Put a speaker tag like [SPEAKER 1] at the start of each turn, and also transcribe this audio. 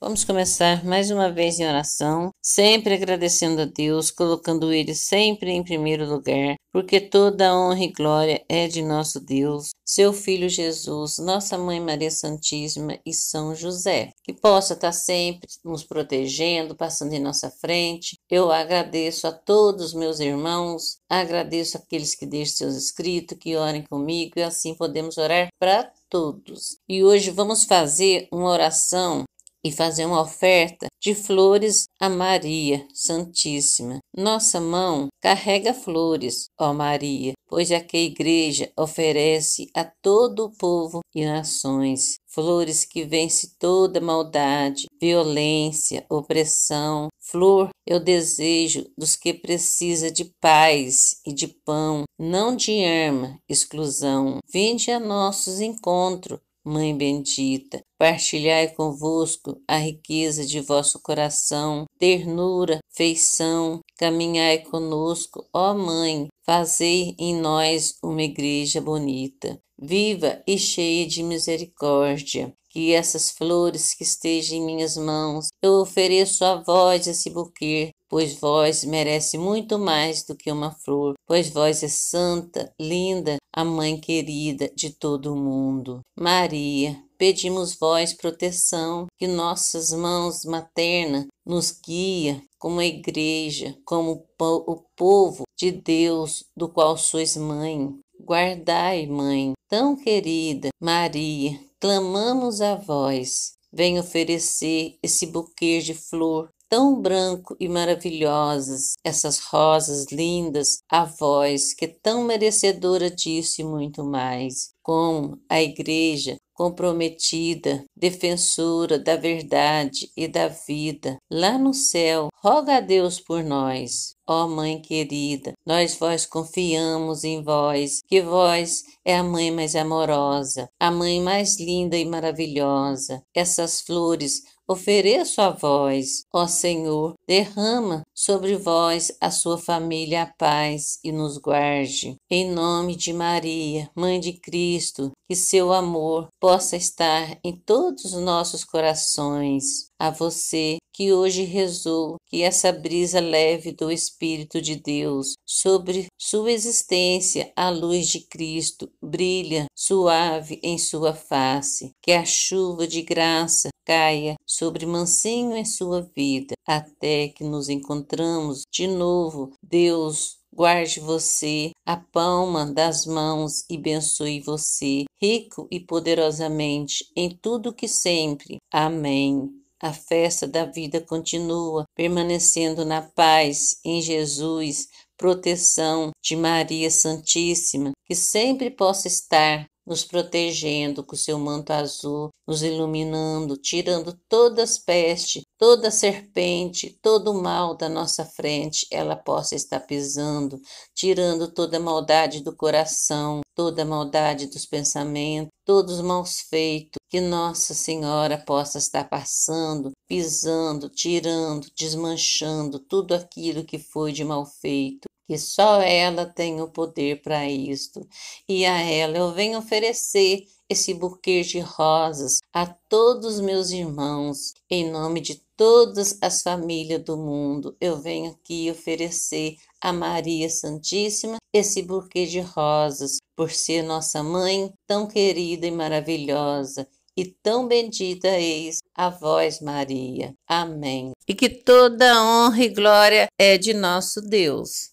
[SPEAKER 1] Vamos começar mais uma vez em oração, sempre agradecendo a Deus, colocando Ele sempre em primeiro lugar, porque toda honra e glória é de nosso Deus, Seu Filho Jesus, Nossa Mãe Maria Santíssima e São José, que possa estar tá sempre nos protegendo, passando em nossa frente. Eu agradeço a todos meus irmãos, agradeço aqueles que deixam seus escritos, que orem comigo e assim podemos orar para todos. E hoje vamos fazer uma oração e fazer uma oferta de flores a Maria Santíssima. Nossa mão carrega flores, ó Maria, pois aqui é que a Igreja oferece a todo o povo e nações flores que vence toda maldade, violência, opressão. Flor é o desejo dos que precisa de paz e de pão, não de arma, exclusão. Vinde a nossos encontros Mãe bendita, partilhai convosco a riqueza de vosso coração, ternura, feição, caminhai conosco, ó Mãe, fazei em nós uma igreja bonita, viva e cheia de misericórdia. Que essas flores que estejam em minhas mãos, eu ofereço a vós esse buquê, pois vós merece muito mais do que uma flor, pois vós é santa, linda, a mãe querida de todo mundo. Maria, pedimos vós proteção, que nossas mãos maternas nos guia como a igreja, como o povo de Deus, do qual sois mãe. Guardai, mãe, tão querida Maria, clamamos a vós. Venha oferecer esse buquê de flor tão branco e maravilhosas, essas rosas lindas, a voz que é tão merecedora disso e muito mais com a Igreja comprometida, defensora da verdade e da vida, lá no céu, roga a Deus por nós. Ó oh, Mãe querida, nós vós confiamos em vós, que vós é a mãe mais amorosa, a mãe mais linda e maravilhosa. Essas flores ofereço a vós, ó Senhor, derrama sobre vós a sua família a paz e nos guarde. Em nome de Maria, Mãe de Cristo, Cristo, que seu amor possa estar em todos os nossos corações. A você que hoje rezou, que essa brisa leve do Espírito de Deus sobre sua existência, a luz de Cristo brilha suave em sua face, que a chuva de graça caia sobre mansinho em sua vida, até que nos encontramos de novo, Deus guarde você a palma das mãos e abençoe você, rico e poderosamente, em tudo que sempre. Amém. A festa da vida continua, permanecendo na paz em Jesus, proteção de Maria Santíssima, que sempre possa estar nos protegendo com seu manto azul, nos iluminando, tirando todas as pestes, toda serpente, todo mal da nossa frente, ela possa estar pisando, tirando toda maldade do coração, toda maldade dos pensamentos, todos os maus feitos, que Nossa Senhora possa estar passando, pisando, tirando, desmanchando tudo aquilo que foi de mal feito que só ela tem o poder para isto, e a ela eu venho oferecer esse buquê de rosas a todos meus irmãos, em nome de todas as famílias do mundo. Eu venho aqui oferecer a Maria Santíssima esse buquê de rosas, por ser nossa mãe tão querida e maravilhosa e tão bendita eis a vós, Maria. Amém. E que toda honra e glória é de nosso Deus.